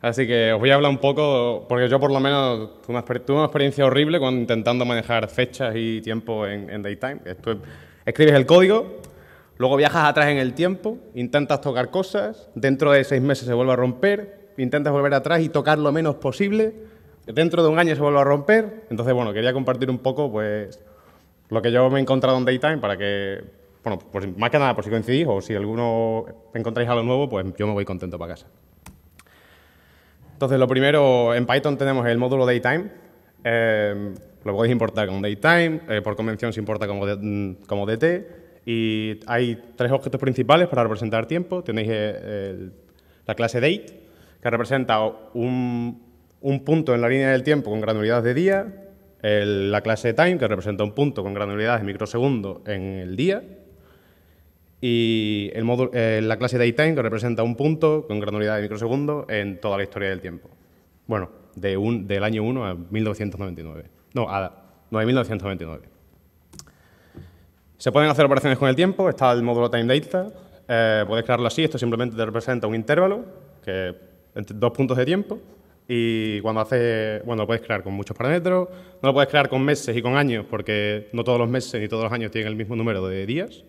Así que os voy a hablar un poco, porque yo por lo menos tuve una, experiencia horrible cuando intentando manejar fechas y tiempo en, Daytime. escribes el código, luego viajas atrás en el tiempo, intentas tocar cosas, dentro de seis meses se vuelve a romper, intentas volver atrás y tocar lo menos posible, dentro de un año se vuelve a romper. Entonces, bueno, quería compartir un poco pues lo que yo me he encontrado en Daytime para que, bueno, pues, más que nada por si coincidís o si alguno encontráis algo nuevo, pues yo me voy contento para casa. Entonces, lo primero, en Python tenemos el módulo DateTime, em, lo podéis importar con DateTime, eh, por convención se importa como, mm, como DT. Y hay tres objetos principales para representar tiempo. Tenéis eh, la clase Date, que representa un, un, punto en la línea del tiempo con granularidad de día. la clase Time, que representa un punto con granularidad de microsegundo en el día y el eh, la clase DateTime que representa un punto con granularidad de microsegundo en toda la historia del tiempo. Bueno, de un, del año 1 a 1999. No, a 9.999. Se pueden hacer operaciones con el tiempo, está el módulo TimeData, eh, puedes crearlo así, esto simplemente te representa un intervalo, que entre dos puntos de tiempo, y cuando haces, bueno, lo puedes crear con muchos parámetros, no lo puedes crear con meses y con años, porque no todos los meses ni todos los años tienen el mismo número de días,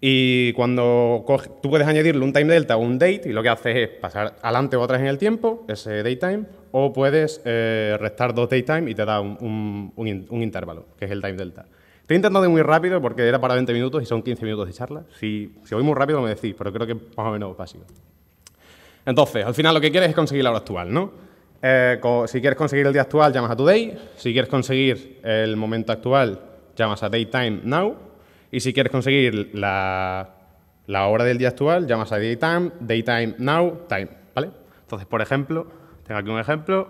y cuando tú puedes añadirle un time delta o un date, y lo que haces es pasar adelante o atrás en el tiempo, ese time, o puedes eh, restar dos time y te da un, intervalo, que es el time delta. Estoy intentando ir muy rápido porque era para 20 minutos y son 15 minutos de charla. Si, voy muy rápido me decís, pero creo que más o menos básico. Entonces, al final lo que quieres es conseguir la hora actual, ¿no? Eh, si quieres conseguir el día actual, llamas a Today. Si quieres conseguir el momento actual, llamas a Daytime Now. Y si quieres conseguir la, la hora del día actual, llamas a Daytime, Daytime Now, Time, ¿vale? Entonces, por ejemplo, tengo aquí un ejemplo,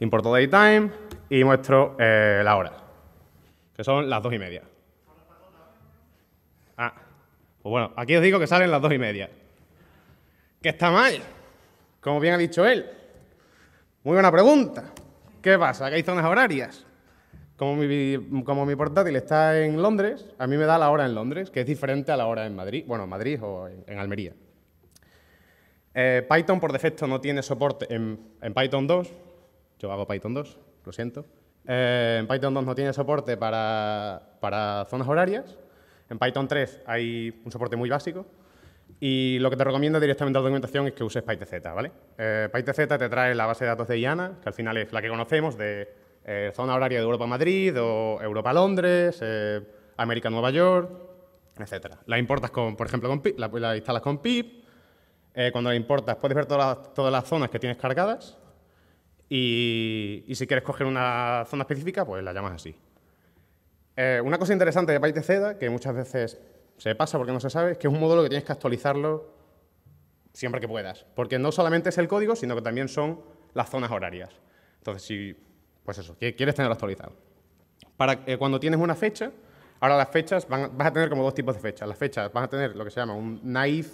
importo Daytime y muestro eh, la hora, que son las dos y media. Ah, pues bueno, aquí os digo que salen las dos y media. Que está mal, como bien ha dicho él. Muy buena pregunta. ¿Qué pasa? ¿Que hay zonas horarias? como mi, portátil está en Londres, a mí me da la hora en Londres, que es diferente a la hora en Madrid, bueno, Madrid o en, Almería. Eh, Python por defecto no tiene soporte en, Python 2, yo hago Python 2, lo siento. Eh, en Python 2 no tiene soporte para, zonas horarias, en Python 3 hay un soporte muy básico, y lo que te recomiendo directamente a la documentación es que uses PyTZ, ¿vale? Eh, PyTZ te trae la base de datos de IANA, que al final es la que conocemos de eh, zona horaria de Europa-Madrid o Europa-Londres, eh, América-Nueva York, etc. La importas, con, por ejemplo, con la, instalas con PIP. Eh, cuando la importas puedes ver todas las, todas las zonas que tienes cargadas y, si quieres coger una zona específica, pues la llamas así. una cosa interesante de Ceda que muchas veces se pasa porque no se sabe, es que es un módulo que tienes que actualizarlo siempre que puedas, porque no solamente es el código, sino que también son las zonas horarias. Entonces, si pues eso, quieres tenerlo actualizado. Para, eh, cuando tienes una fecha, ahora las fechas, van, vas a tener como dos tipos de fechas. Las fechas, vas a tener lo que se llama un naive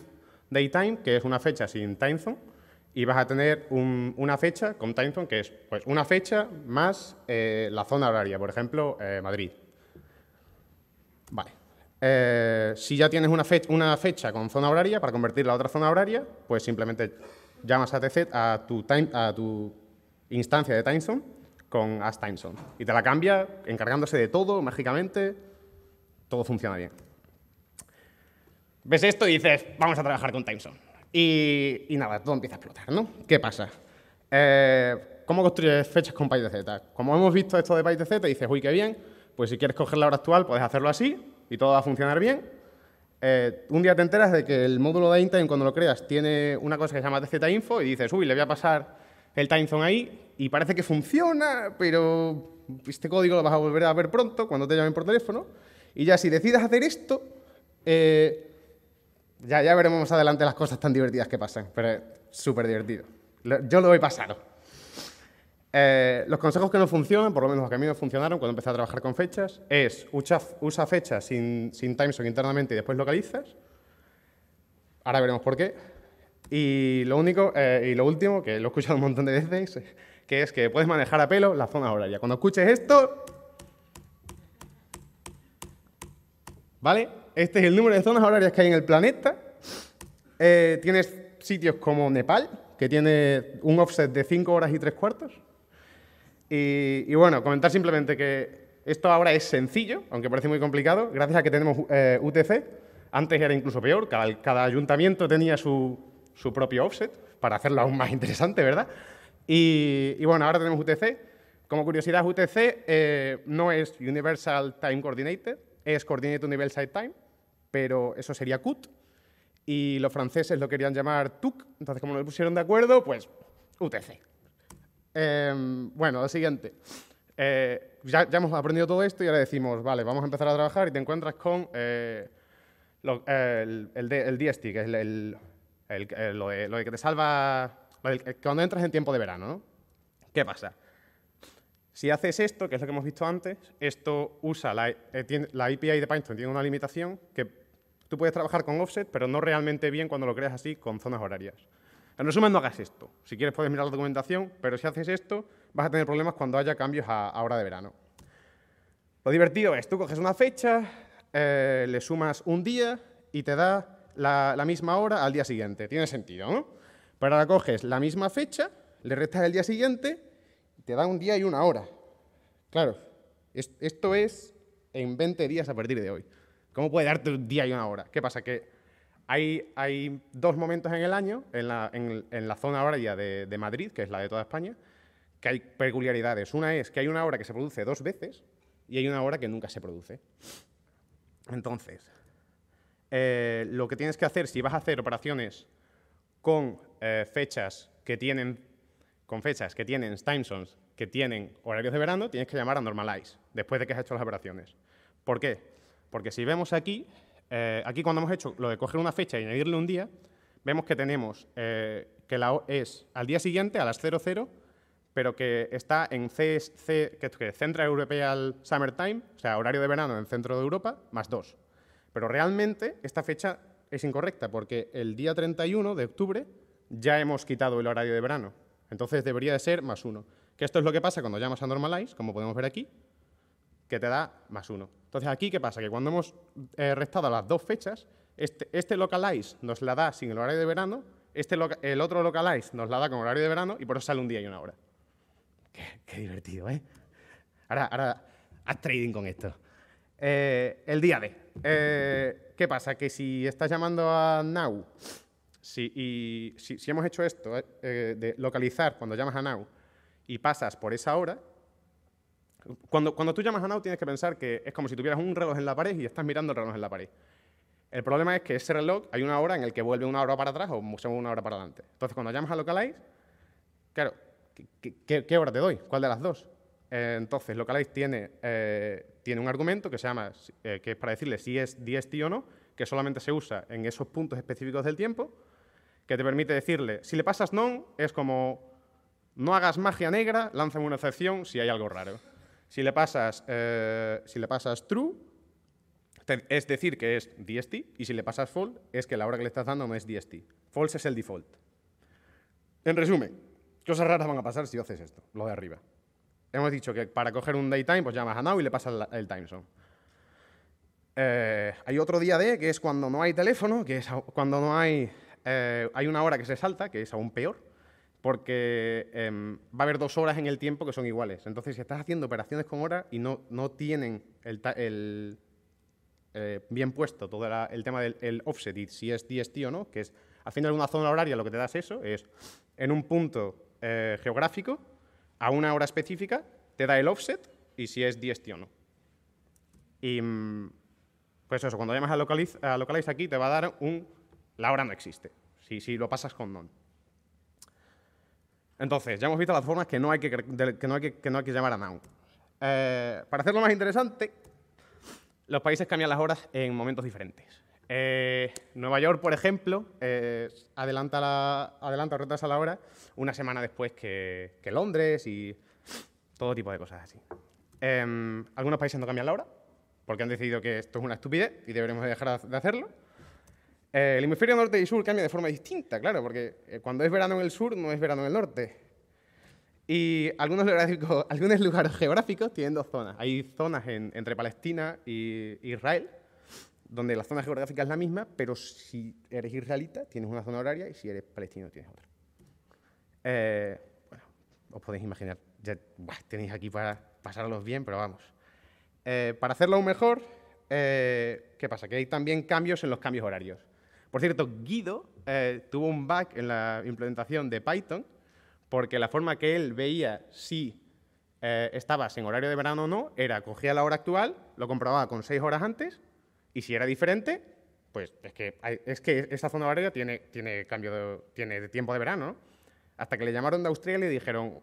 daytime, que es una fecha sin timezone, y vas a tener una fecha con timezone, que es pues, una fecha más eh, la zona horaria, por ejemplo, eh, Madrid. Vale. si ya tienes una fecha, con zona horaria, para convertirla a otra zona horaria, pues simplemente llamas a TZ a tu, time, a tu instancia de timezone con As Y te la cambia encargándose de todo mágicamente. Todo funciona bien. Ves esto y dices, vamos a trabajar con Timezone. Y, nada, todo empieza a explotar, ¿no? ¿Qué pasa? Eh, ¿Cómo construyes fechas con PyTZ? Como hemos visto esto de PyTZ, dices, uy, qué bien, pues si quieres coger la hora actual, puedes hacerlo así y todo va a funcionar bien. Eh, un día te enteras de que el módulo de intent cuando lo creas, tiene una cosa que se llama TZ Info y dices, uy, le voy a pasar el timezone ahí y parece que funciona, pero este código lo vas a volver a ver pronto cuando te llamen por teléfono. Y ya si decidas hacer esto, eh, ya, ya veremos más adelante las cosas tan divertidas que pasan, pero es súper divertido. Yo lo he pasado. Eh, los consejos que no funcionan, por lo menos los que a mí me funcionaron cuando empecé a trabajar con fechas, es usa, fechas sin, sin timezone internamente y después localizas. Ahora veremos por qué. Y lo único, eh, y lo último, que lo he escuchado un montón de veces, que es que puedes manejar a pelo la zona horaria. Cuando escuches esto... ¿Vale? Este es el número de zonas horarias que hay en el planeta. Eh, tienes sitios como Nepal, que tiene un offset de 5 horas y 3 cuartos. Y, bueno, comentar simplemente que esto ahora es sencillo, aunque parece muy complicado, gracias a que tenemos eh, UTC. Antes era incluso peor, cada ayuntamiento tenía su, su propio offset para hacerlo aún más interesante, ¿verdad? Y, bueno, ahora tenemos UTC. Como curiosidad, UTC eh, no es Universal Time Coordinated, es Coordinate Universal Time, pero eso sería CUT. Y los franceses lo querían llamar TUC, entonces como no le pusieron de acuerdo, pues UTC. Em, bueno, lo siguiente. Eh, ya, ya, hemos aprendido todo esto y ahora decimos, vale, vamos a empezar a trabajar y te encuentras con eh, el, el, DST, que es el eh, lo, de, que te salva. Eh, cuando entras en tiempo de verano, ¿no? ¿Qué pasa? Si haces esto, que es lo que hemos visto antes, esto usa la, eh, la API de Python, tiene una limitación que tú puedes trabajar con offset, pero no realmente bien cuando lo creas así con zonas horarias. En resumen, no hagas esto. Si quieres puedes mirar la documentación, pero si haces esto, vas a tener problemas cuando haya cambios a, hora de verano. Lo divertido es, tú coges una fecha, le sumas un día y te da la, misma hora al día siguiente. Tiene sentido, ¿no? Pero ahora coges la misma fecha, le restas el día siguiente, te da un día y una hora. Claro, esto es en 20 días a partir de hoy. ¿Cómo puede darte un día y una hora? ¿Qué pasa? Que hay, dos momentos en el año, en la, zona horaria de, de Madrid, que es la de toda España, que hay peculiaridades. Una es que hay una hora que se produce dos veces y hay una hora que nunca se produce. Entonces, eh, lo que tienes que hacer si vas a hacer operaciones con eh, fechas que tienen con fechas que tienen que tienen horarios de verano, tienes que llamar a normalize después de que has hecho las operaciones. ¿Por qué? Porque si vemos aquí, eh, aquí cuando hemos hecho lo de coger una fecha y añadirle un día, vemos que tenemos que la es al día siguiente a las 00, pero que está en CSC, que es Central European Time, o sea, horario de verano en el centro de Europa, más 2. Pero realmente esta fecha es incorrecta porque el día 31 de octubre ya hemos quitado el horario de verano. Entonces debería de ser más uno. Que esto es lo que pasa cuando llamas a Normalize, como podemos ver aquí, que te da más uno. Entonces aquí, ¿qué pasa? Que cuando hemos eh, restado las dos fechas, este, este, localize nos la da sin el horario de verano, este el otro localize nos la da con horario de verano y por eso sale un día y una hora. Qué, divertido, ¿eh? Ahora, ahora, haz trading con esto. Eh, el día de. Eh, ¿Qué pasa? Que si estás llamando a Now, si, y, si, hemos hecho esto, eh, eh, de localizar cuando llamas a Now y pasas por esa hora, cuando, cuando tú llamas a Now tienes que pensar que es como si tuvieras un reloj en la pared y estás mirando el reloj en la pared. El problema es que ese reloj hay una hora en el que vuelve una hora para atrás o una hora para adelante. Entonces, cuando llamas a Localize, claro, qué hora te doy? ¿Cuál de las dos? entonces, localize tiene, eh, tiene un argumento que se llama, eh, que es para decirle si es DST o no, que solamente se usa en esos puntos específicos del tiempo, que te permite decirle, si le pasas non, es como, no hagas magia negra, lánzame una excepción si hay algo raro. Si le pasas, eh, si le pasas true, es decir que es DST, y si le pasas false, es que la hora que le estás dando no es DST. False es el default. En resumen, cosas raras van a pasar si haces esto, lo de arriba hemos dicho que para coger un daytime, pues llamas a Now y le pasas el, time zone. Eh, hay otro día D, que es cuando no hay teléfono, que es cuando no hay. Eh, hay una hora que se salta, que es aún peor, porque em, va a haber dos horas en el tiempo que son iguales. Entonces, si estás haciendo operaciones con hora y no, no tienen el, eh, bien puesto todo el tema del offset, y si es DST o no, que es al de una zona horaria lo que te das eso, es en un punto geográfico a una hora específica, te da el offset y si es DST o no. Y mm, pues eso, cuando llamas a localize, a aquí te va a dar un... La hora no existe, si, si lo pasas con non. Entonces, ya hemos visto las formas que no hay que, no hay que, llamar a noun. Eh, para hacerlo más interesante, los países cambian las horas en momentos diferentes. Eh, Nueva York, por ejemplo, eh, adelanta, la, adelanta la hora una semana después que, Londres y todo tipo de cosas así. Em, algunos países no cambian la hora porque han decidido que esto es una estupidez y deberemos dejar de hacerlo. Eh, el hemisferio norte y sur cambia de forma distinta, claro, porque cuando es verano en el sur no es verano en el norte. Y algunos, lugares geográficos tienen dos zonas. Hay zonas entre Palestina e Israel donde la zona geográfica es la misma, pero si eres israelita tienes una zona horaria y si eres palestino tienes otra. Eh, bueno, os podéis imaginar, ya tenéis aquí para pasarlos bien, pero vamos. Eh, para hacerlo aún mejor, eh, ¿qué pasa? Que hay también cambios en los cambios horarios. Por cierto, Guido tuvo un bug en la implementación de Python porque la forma que él veía si estabas en horario de verano o no era cogía la hora actual, lo comprobaba con seis horas antes y si era diferente, pues es que, es que zona horaria tiene, tiene cambio de, tiempo de verano. Hasta que le llamaron de Australia y le dijeron,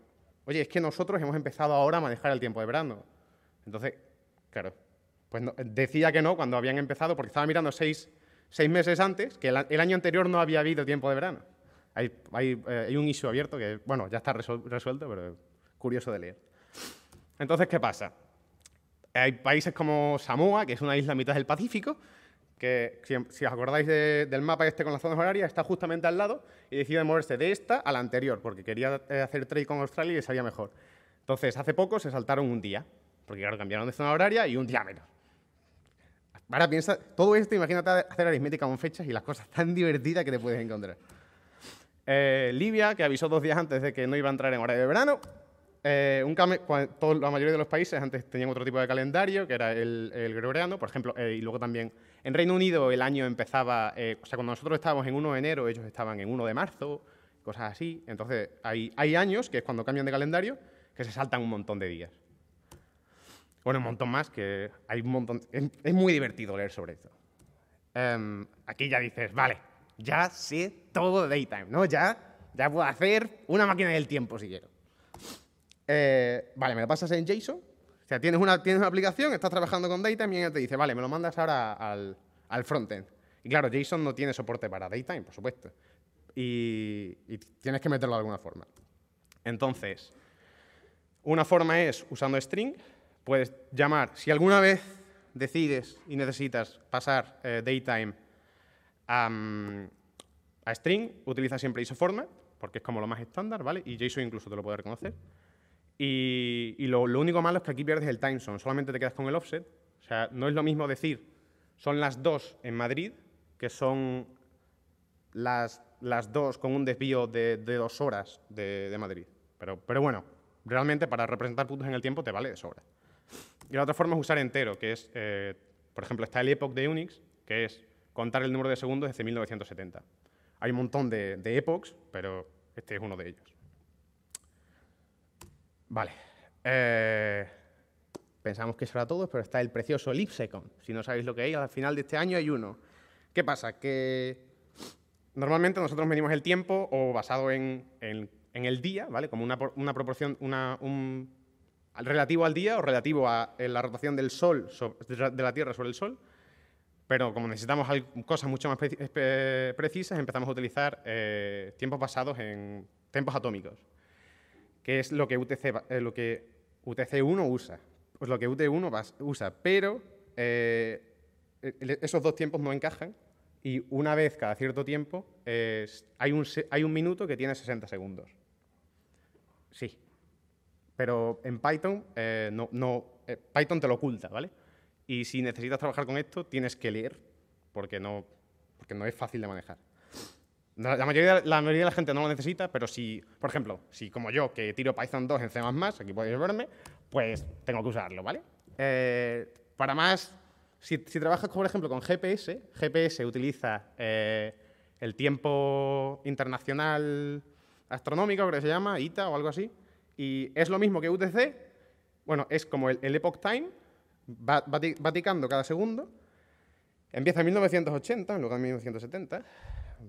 oye, es que nosotros hemos empezado ahora a manejar el tiempo de verano. Entonces, claro, pues decía que no cuando habían empezado, porque estaba mirando seis, meses antes, que el, año anterior no había habido tiempo de verano. Hay, hay eh, un issue abierto que, bueno, ya está resuelto, pero curioso de leer. Entonces, ¿qué pasa? Hay países como Samoa, que es una isla a mitad del Pacífico, que si, os acordáis del mapa este con las zonas horarias, está justamente al lado y decide moverse de esta a la anterior, porque quería eh, hacer trade con Australia y sabía mejor. Entonces, hace poco se saltaron un día, porque claro, cambiaron de zona horaria y un día menos. Ahora piensa, todo esto, imagínate hacer aritmética con fechas y las cosas tan divertidas que te puedes encontrar. Eh, Libia, que avisó dos días antes de que no iba a entrar en horario de verano, eh, la mayoría de los países antes tenían otro tipo de calendario, que era el, el gregoriano, por ejemplo, eh, y luego también en Reino Unido el año empezaba, eh, o sea, cuando nosotros estábamos en 1 de enero, ellos estaban en 1 de marzo, cosas así. Entonces, hay, años, que es cuando cambian de calendario, que se saltan un montón de días. Bueno, un montón más, que hay un montón. Es, muy divertido leer sobre eso. Em, aquí ya dices, vale, ya sé todo de daytime, ¿no? Ya, ya puedo hacer una máquina del tiempo si quiero. Eh, vale, me lo pasas en JSON. O sea, tienes una, tienes una aplicación, estás trabajando con Daytime y ella te dice, vale, me lo mandas ahora al, al frontend. Y claro, JSON no tiene soporte para Daytime, por supuesto. Y, tienes que meterlo de alguna forma. Entonces, una forma es, usando string, puedes llamar, si alguna vez decides y necesitas pasar eh, Daytime a, a string, utiliza siempre ISOFormat, porque es como lo más estándar, ¿vale? Y JSON incluso te lo puede reconocer. Y, lo, único malo es que aquí pierdes el time solamente te quedas con el offset. O sea, no es lo mismo decir, son las dos en Madrid, que son las, las 2 con un desvío de, dos horas de, Madrid. Pero, bueno, realmente para representar puntos en el tiempo te vale de sobra. Y la otra forma es usar entero, que es, eh, por ejemplo, está el epoch de Unix, que es contar el número de segundos desde 1970. Hay un montón de epochs, pero este es uno de ellos. Vale. Eh, pensamos que era todo, pero está el precioso Lipsecon. Si no sabéis lo que hay, al final de este año hay uno. ¿Qué pasa? Que normalmente nosotros medimos el tiempo o basado en, el día, ¿vale? Como una, proporción, una, relativo al día o relativo a la rotación del Sol, de la Tierra sobre el Sol. Pero como necesitamos cosas mucho más eh, precisas, empezamos a utilizar eh, tiempos basados en tiempos atómicos que es lo que UTC, 1 eh, usa, pues lo que UT1 usa, pero eh, esos dos tiempos no encajan y una vez cada cierto tiempo hay, un, minuto que tiene 60 segundos. Sí, pero en Python eh, no Python te lo oculta, ¿vale? Y si necesitas trabajar con esto, tienes que leer porque no, porque no es fácil de manejar. La mayoría, la mayoría de la gente no lo necesita, pero si, por ejemplo, si como yo, que tiro Python 2 en C++, aquí podéis verme, pues tengo que usarlo, ¿vale? Eh, para más, si, trabajas, por ejemplo, con GPS, GPS utiliza eh, el tiempo internacional astronómico, creo que se llama, ITA o algo así, y es lo mismo que UTC, bueno, es como el, Epoch Time, va, va, cada segundo, empieza en 1980 en lugar de 1970,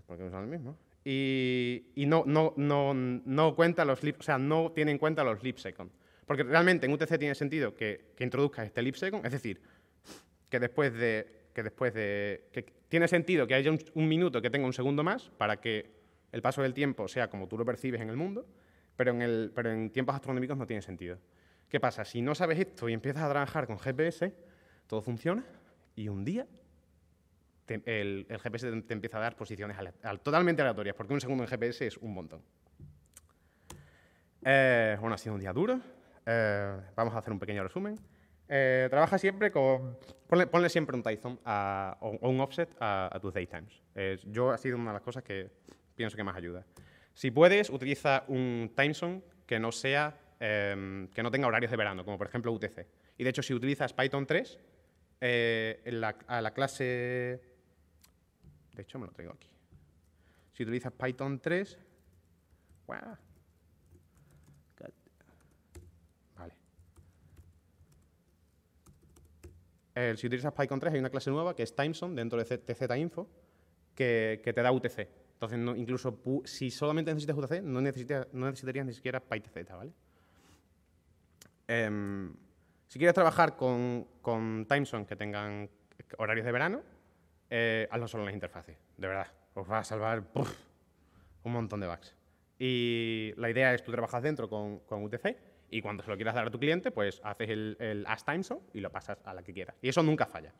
porque el mismo. Y, no, no, no, cuenta los sea, no tiene en cuenta los lip second. Porque realmente en UTC tiene sentido que, que introduzcas este lip second, es decir, que después de. que después de. que tiene sentido que haya un, minuto que tenga un segundo más para que el paso del tiempo sea como tú lo percibes en el mundo, pero en, el, pero en tiempos astronómicos no tiene sentido. ¿Qué pasa? Si no sabes esto y empiezas a trabajar con GPS, todo funciona y un día el, GPS te, empieza a dar posiciones totalmente aleatorias, porque un segundo en GPS es un montón. bueno, eh, ha sido un día duro. Eh, vamos a hacer un pequeño resumen. Eh, trabaja siempre con... Ponle, siempre un Tyson o, un offset a, tus daytimes. yo ha sido una de las cosas que pienso que más ayuda. Si puedes, utiliza un timezone que no sea... Em, que no tenga horarios de verano, como por ejemplo UTC. Y de hecho, si utilizas Python 3, a la clase de hecho, me lo tengo aquí. Si utilizas Python 3... Vale. si utilizas Python 3 hay una clase nueva que es Timezone dentro de TZInfo que, que te da UTC. Entonces, incluso si solamente necesitas UTC, no, no necesitarías ni siquiera PyTZ, ¿vale? Em, si quieres trabajar con, con Timeson que tengan horarios de verano, eh, hazlo solo en las interfaces, de verdad. Os va a salvar un montón de bugs. Y la idea es tú trabajas dentro con, con, UTC y cuando se lo quieras dar a tu cliente, pues haces el, el time zone y lo pasas a la que quieras. Y eso nunca falla.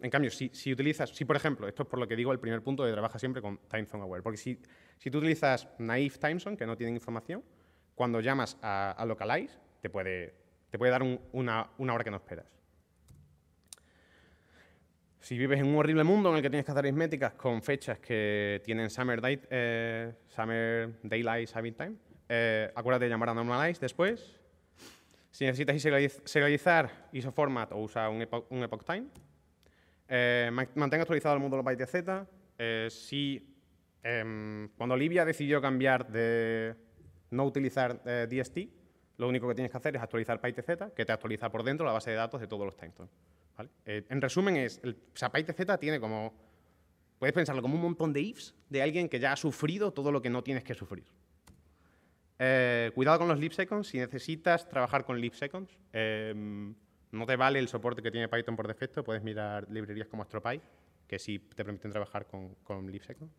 En cambio, si, si, utilizas, si por ejemplo, esto es por lo que digo el primer punto de trabaja siempre con time zone aware, porque si, si tú utilizas naive time zone, que no tiene información, cuando llamas a, localize, te puede, te puede dar una hora que no esperas. Si vives en un horrible mundo en el que tienes que hacer aritméticas con fechas que tienen Summer, eh, summer Daylight Saving Time, eh, acuérdate de llamar a Normalize después. Si necesitas serializar ISO format o usa un, Epoch Time. Eh, mantenga actualizado el módulo PyTZ. si em, cuando Olivia decidió cambiar de no utilizar DST, lo único que tienes que hacer es actualizar PyTZ, que te actualiza por dentro la base de datos de todos los textos eh, en resumen, es, el, o Z tiene como, puedes pensarlo como un montón de ifs de alguien que ya ha sufrido todo lo que no tienes que sufrir. Eh, cuidado con los seconds, si necesitas trabajar con libseconds, seconds, em, no te vale el soporte que tiene Python por defecto, puedes mirar librerías como AstroPy, que sí te permiten trabajar con, con seconds.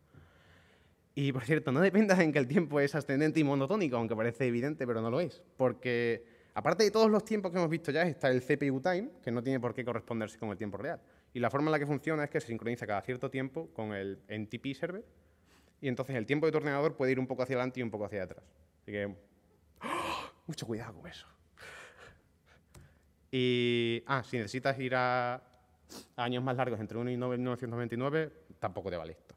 Y por cierto, no dependas en que el tiempo es ascendente y monotónico, aunque parece evidente, pero no lo es, porque aparte de todos los tiempos que hemos visto ya, está el CPU time, que no tiene por qué corresponderse con el tiempo real. Y la forma en la que funciona es que se sincroniza cada cierto tiempo con el NTP server, y entonces el tiempo de tu ordenador puede ir un poco hacia adelante y un poco hacia atrás. Así que, ¡Ah! mucho cuidado con eso. Y, ah, si necesitas ir a, años más largos, entre 1 y 9, 1999, tampoco te vale esto.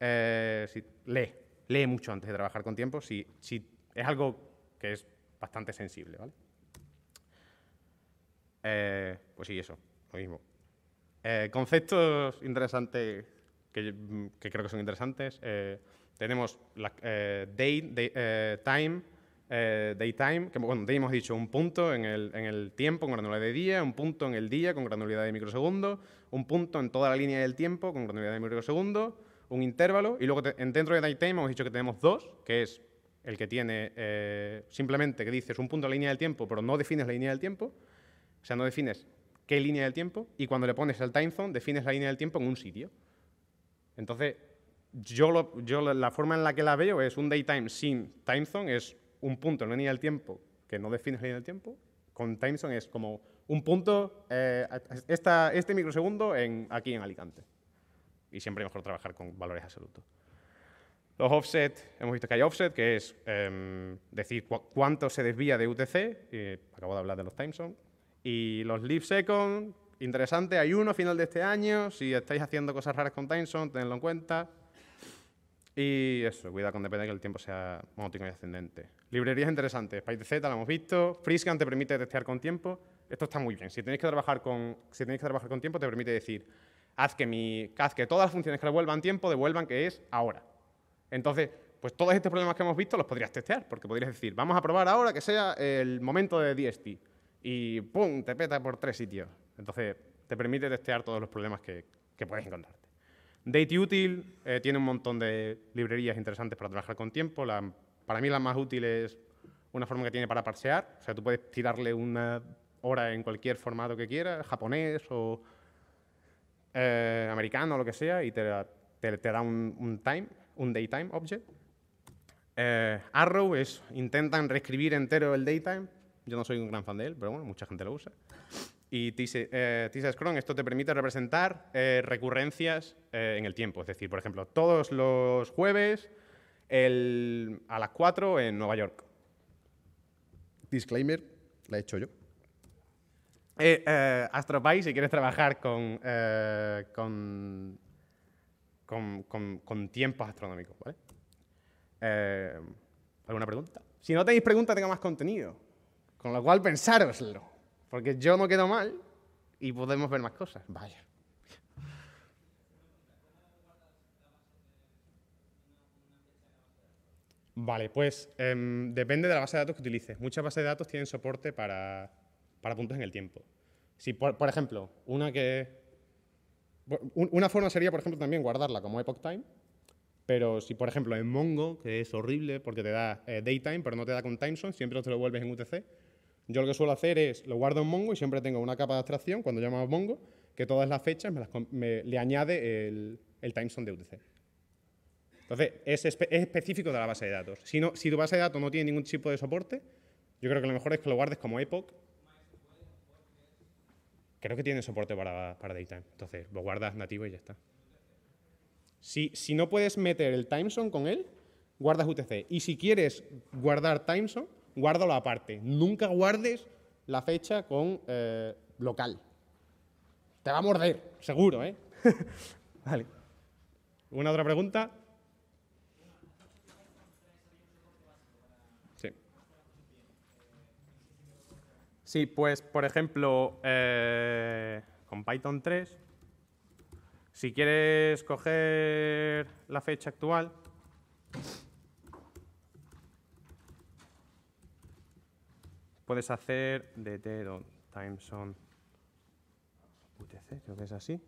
Eh, lee, lee mucho antes de trabajar con tiempo. Si, si es algo que es bastante sensible, ¿vale? Eh, pues sí, eso, lo mismo. Eh, conceptos interesantes mm, que, creo que son interesantes. Eh, tenemos la, time, daytime, que bueno, hemos dicho un punto en el, tiempo con granularidad de día, un punto en el día con granularidad de microsegundo, un punto en toda la línea del tiempo con granularidad de microsegundo, un intervalo, y luego dentro de daytime hemos dicho que tenemos dos, que es el que tiene eh, simplemente que dices un punto en la línea del tiempo, pero no defines la línea del tiempo, o sea, no defines qué línea del tiempo, y cuando le pones el timezone, defines la línea del tiempo en un sitio. Entonces, yo, la forma en la que la veo es un daytime sin time es un punto en la línea del tiempo que no defines la línea del tiempo, con time es como un punto, eh, este microsegundo en, aquí en Alicante. Y siempre mejor trabajar con valores absolutos. Los offset, hemos visto que hay offset, que es em, decir cuánto se desvía de UTC, acabo de hablar de los zone. y los leap second, interesante, hay uno a final de este año, si estáis haciendo cosas raras con zone, tenedlo en cuenta. Y eso, cuidado con depender que el tiempo sea monotónico y ascendente. Librerías interesantes, PyTZ lo hemos visto, Friscan te permite testear con tiempo, esto está muy bien. Si tenéis que trabajar con, si tenéis que trabajar con tiempo, te permite decir, haz que, mi, haz que todas las funciones que devuelvan tiempo, devuelvan que es ahora. Entonces, pues todos estos problemas que hemos visto los podrías testear, porque podrías decir, vamos a probar ahora que sea el momento de DST. Y ¡pum! te peta por tres sitios. Entonces, te permite testear todos los problemas que, puedes encontrarte. DateUtil eh, tiene un montón de librerías interesantes para trabajar con tiempo. para mí la más útil es una forma que tiene para parsear. O sea, tú puedes tirarle una hora en cualquier formato que quieras, japonés o eh, americano, lo que sea, y te, te, da un, time un daytime object. Eh, Arrow es, intentan reescribir entero el daytime. Yo no soy un gran fan de él, pero bueno, mucha gente lo usa. Y Tisa eh, Scrum, esto te permite representar eh, recurrencias eh, en el tiempo. Es decir, por ejemplo, todos los jueves a las 4 en Nueva York. Disclaimer, la he hecho yo. Eh, eh, si quieres trabajar con con, tiempos astronómicos, ¿vale? Eh, ¿Alguna pregunta? Si no tenéis preguntas, tenga más contenido. Con lo cual, pensároslo. Porque yo no quedo mal y podemos ver más cosas. Vaya. Vale, pues em, depende de la base de datos que utilices. Muchas bases de datos tienen soporte para, puntos en el tiempo. Si, por ejemplo, una que una forma sería, por ejemplo, también guardarla como epoch time, pero si, por ejemplo, en Mongo, que es horrible porque te da day eh, daytime, pero no te da con timezone, siempre te lo vuelves en UTC. Yo lo que suelo hacer es, lo guardo en Mongo y siempre tengo una capa de abstracción cuando llamo a Mongo, que todas las fechas me le añade el, el timezone de UTC. Entonces, es, específico de la base de datos. Si, si tu base de datos no tiene ningún tipo de soporte, yo creo que lo mejor es que lo guardes como epoch creo que tiene soporte para, para Daytime. Entonces, lo guardas nativo y ya está. Si, no puedes meter el timezone con él, guardas UTC. Y si quieres guardar timezone, guárdalo aparte. Nunca guardes la fecha con eh, local. Te va a morder, seguro, ¿eh? vale. ¿Una otra pregunta? Sí, pues por ejemplo, eh, con Python 3, si quieres coger la fecha actual, puedes hacer dt.timeson.utc, creo que es así.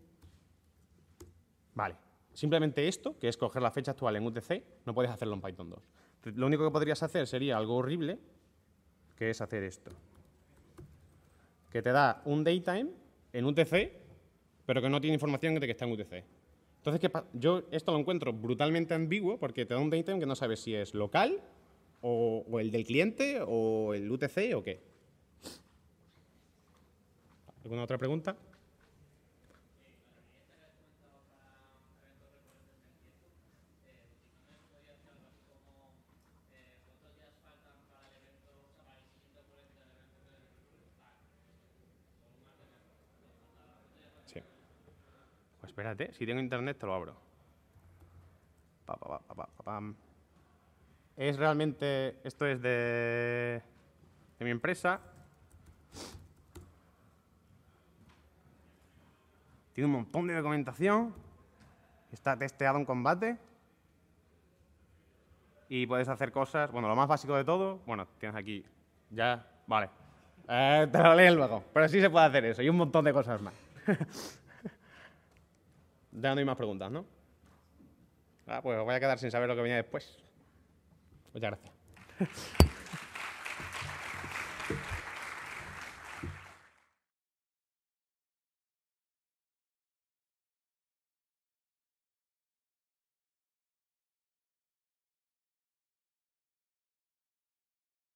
Vale, simplemente esto, que es coger la fecha actual en UTC, no puedes hacerlo en Python 2. Lo único que podrías hacer sería algo horrible, que es hacer esto que te da un daytime en UTC, pero que no tiene información de que está en UTC. Entonces, yo esto lo encuentro brutalmente ambiguo porque te da un daytime que no sabes si es local o el del cliente o el UTC o qué. ¿Alguna otra pregunta? espérate, si tengo internet te lo abro. es realmente, esto es de, mi empresa. Tiene un montón de documentación. Está testeado en combate. Y puedes hacer cosas, bueno, lo más básico de todo, bueno, tienes aquí, ya, vale. Eh, te lo lees luego, pero sí se puede hacer eso y un montón de cosas más. Ya no hay más preguntas, ¿no? Ah, pues voy a quedar sin saber lo que venía después. Muchas gracias.